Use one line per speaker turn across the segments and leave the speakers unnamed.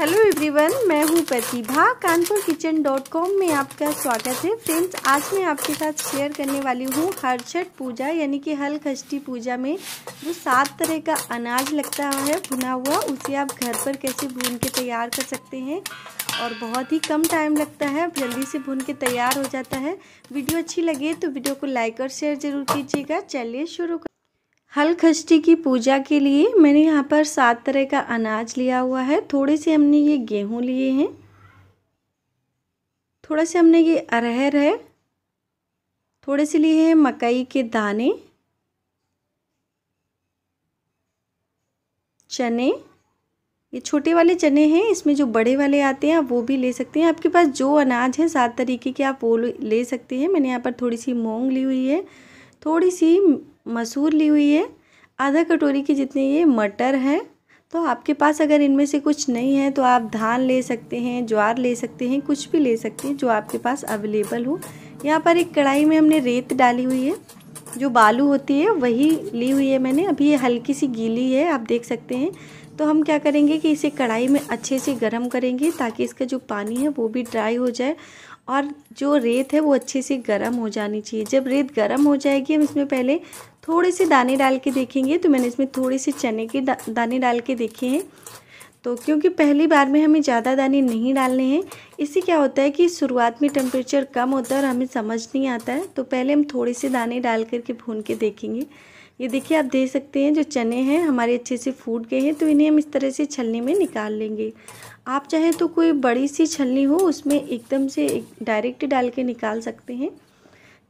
hello everyone मैं हूं Pratibha Kanpur kitchen dot com में आपका स्वागत है फ्रेंड्स आज मैं आपके साथ शेयर करने वाली हूं हर छठ पूजा यानी कि हल खष्टी पूजा में जो सात तरह का अनाज लगता है भुना हुआ उसे आप घर पर कैसे भून के तैयार कर सकते हैं और बहुत ही कम टाइम लगता है जल्दी से भून के तैयार हो जाता है वीडियो अच्छी लगे तो वीडियो को लाइक और शेयर ज़रूर कीजिएगा चलिए शुरू हलखष्टी की पूजा के लिए मैंने यहाँ पर सात तरह का अनाज लिया हुआ है थोड़े से हमने ये गेहूँ लिए हैं थोड़ा से हमने ये अरहर है थोड़े से लिए हैं मकई के दाने चने ये छोटे वाले चने हैं इसमें जो बड़े वाले आते हैं आप वो भी ले सकते हैं आपके पास जो अनाज है सात तरीके के आप वो ले सकते हैं मैंने यहाँ पर थोड़ी सी मूंग ली हुई है थोड़ी सी मसूर ली हुई है आधा कटोरी की जितनी ये मटर है तो आपके पास अगर इनमें से कुछ नहीं है तो आप धान ले सकते हैं ज्वार ले सकते हैं कुछ भी ले सकते हैं जो आपके पास अवेलेबल हो यहाँ पर एक कढ़ाई में हमने रेत डाली हुई है जो बालू होती है वही ली हुई है मैंने अभी ये हल्की सी गीली है आप देख सकते हैं तो हम क्या करेंगे कि इसे कढ़ाई में अच्छे से गर्म करेंगे ताकि इसका जो पानी है वो भी ड्राई हो जाए और जो रेत है वो अच्छे से गर्म हो जानी चाहिए जब रेत गर्म हो जाएगी हम इसमें पहले थोड़े से दाने डाल के देखेंगे तो मैंने इसमें थोड़े से चने के दा, दाने डाल के देखे हैं तो क्योंकि पहली बार में हमें ज़्यादा दाने नहीं डालने हैं इससे क्या होता है कि शुरुआत में टेम्परेचर कम होता है और हमें समझ नहीं आता है तो पहले हम थोड़े से दाने डाल करके भून के देखेंगे ये देखिए आप देख सकते हैं जो चने हैं हमारे अच्छे से फूट गए हैं तो इन्हें हम इस तरह से छलनी में निकाल लेंगे आप चाहें तो कोई बड़ी सी छलनी हो उसमें एकदम से एक डायरेक्ट डाल के निकाल सकते हैं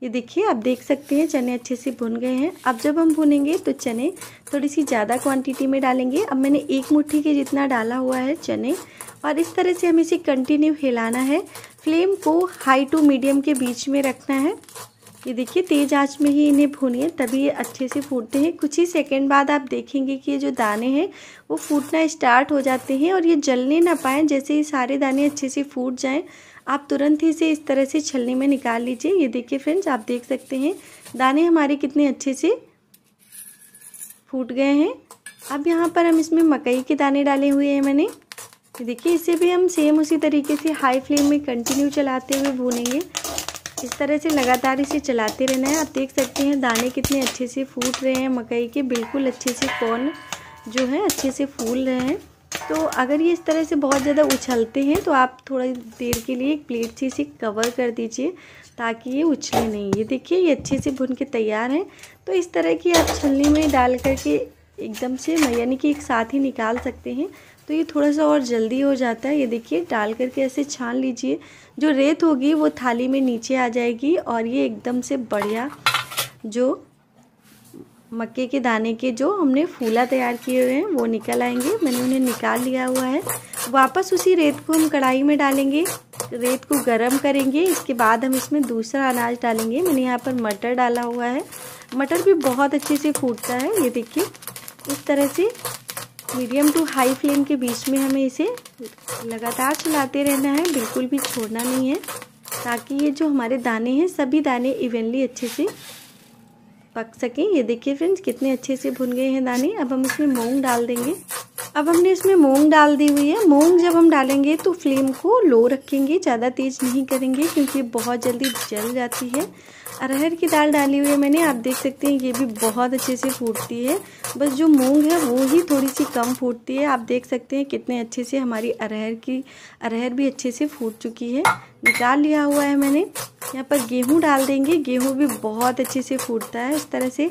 ये देखिए आप देख सकते हैं चने अच्छे से भुन गए हैं अब जब हम भुनेंगे तो चने थोड़ी सी ज़्यादा क्वांटिटी में डालेंगे अब मैंने एक मुट्ठी के जितना डाला हुआ है चने और इस तरह से हमें इसे कंटिन्यू हिलाना है फ्लेम को हाई टू मीडियम के बीच में रखना है ये देखिए तेज़ आंच में ही इन्हें भूनिए तभी ये अच्छे से फूटते हैं कुछ ही सेकंड बाद आप देखेंगे कि ये जो दाने हैं वो फूटना स्टार्ट हो जाते हैं और ये जलने ना पाए जैसे ही सारे दाने अच्छे से फूट जाएं आप तुरंत ही इसे इस तरह से छलनी में निकाल लीजिए ये देखिए फ्रेंड्स आप देख सकते हैं दाने हमारे कितने अच्छे से फूट गए हैं अब यहाँ पर हम इसमें मकई के दाने डाले हुए हैं मैंने देखिए इसे भी हम सेम उसी तरीके से हाई फ्लेम में कंटिन्यू चलाते हुए भूनेंगे इस तरह से लगातार इसे चलाते रहना है आप देख सकते हैं दाने कितने अच्छे से फूट रहे हैं मकई के बिल्कुल अच्छे से कौन जो है अच्छे से फूल रहे हैं तो अगर ये इस तरह से बहुत ज़्यादा उछलते हैं तो आप थोड़ी देर के लिए एक प्लेट से इसे कवर कर दीजिए ताकि ये उछले नहीं ये देखिए ये अच्छे से भुन के तैयार हैं तो इस तरह की आप छलनी में डाल करके एकदम से यानी कि एक साथ ही निकाल सकते हैं तो ये थोड़ा सा और जल्दी हो जाता है ये देखिए डाल करके ऐसे छान लीजिए जो रेत होगी वो थाली में नीचे आ जाएगी और ये एकदम से बढ़िया जो मक्के के दाने के जो हमने फूला तैयार किए हुए हैं वो निकल आएंगे मैंने उन्हें निकाल लिया हुआ है वापस उसी रेत को हम कढ़ाई में डालेंगे रेत को गर्म करेंगे इसके बाद हम इसमें दूसरा अनाज डालेंगे मैंने यहाँ पर मटर डाला हुआ है मटर भी बहुत अच्छे से फूटता है ये देखिए इस तरह से मीडियम टू हाई फ्लेम के बीच में हमें इसे लगातार चलाते रहना है बिल्कुल भी छोड़ना नहीं है ताकि ये जो हमारे दाने हैं सभी दाने इवेंटली अच्छे से पक सकें ये देखिए फ्रेंड्स कितने अच्छे से भुन गए हैं दाने अब हम इसमें मूंग डाल देंगे अब हमने इसमें मूंग डाल दी हुई है मूंग जब हम डालेंगे तो फ्लेम को लो रखेंगे ज़्यादा तेज़ नहीं करेंगे क्योंकि बहुत जल्दी जल जाती है अरहर की दाल डाली हुई है मैंने आप देख सकते हैं ये भी बहुत अच्छे से फूटती है बस जो मूंग है वो ही थोड़ी सी कम फूटती है आप देख सकते हैं कितने अच्छे से हमारी अरहर की अरहर भी अच्छे से फूट चुकी है निकाल लिया हुआ है मैंने यहाँ पर गेहूँ डाल देंगे गेहूँ भी बहुत अच्छे से फूटता है इस तरह से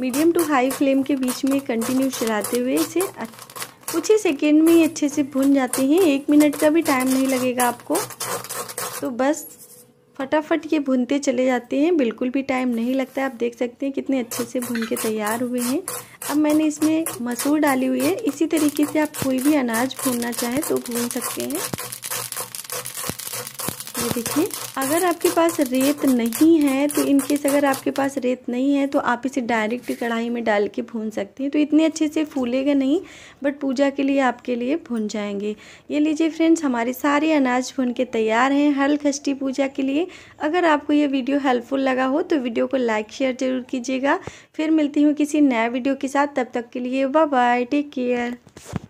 मीडियम टू हाई फ्लेम के बीच में कंटिन्यू चलाते हुए इसे कुछ ही सेकेंड में ही अच्छे से भुन जाते हैं एक मिनट का भी टाइम नहीं लगेगा आपको तो बस फटाफट ये भूनते चले जाते हैं बिल्कुल भी टाइम नहीं लगता है आप देख सकते हैं कितने अच्छे से भून के तैयार हुए हैं अब मैंने इसमें मसूर डाली हुई है इसी तरीके से आप कोई भी अनाज भूनना चाहें तो भून सकते हैं ये तो देखिए अगर आपके पास रेत नहीं है तो इनकेस अगर आपके पास रेत नहीं है तो आप इसे डायरेक्ट कढ़ाई में डाल के भून सकते हैं तो इतने अच्छे से फूलेगा नहीं बट पूजा के लिए आपके लिए भुन जाएंगे ये लीजिए फ्रेंड्स हमारे सारे अनाज भुन के तैयार हैं हल खष्टी पूजा के लिए अगर आपको ये वीडियो हेल्पफुल लगा हो तो वीडियो को लाइक शेयर जरूर कीजिएगा फिर मिलती हूँ किसी नया वीडियो के साथ तब तक के लिए बाय टेक केयर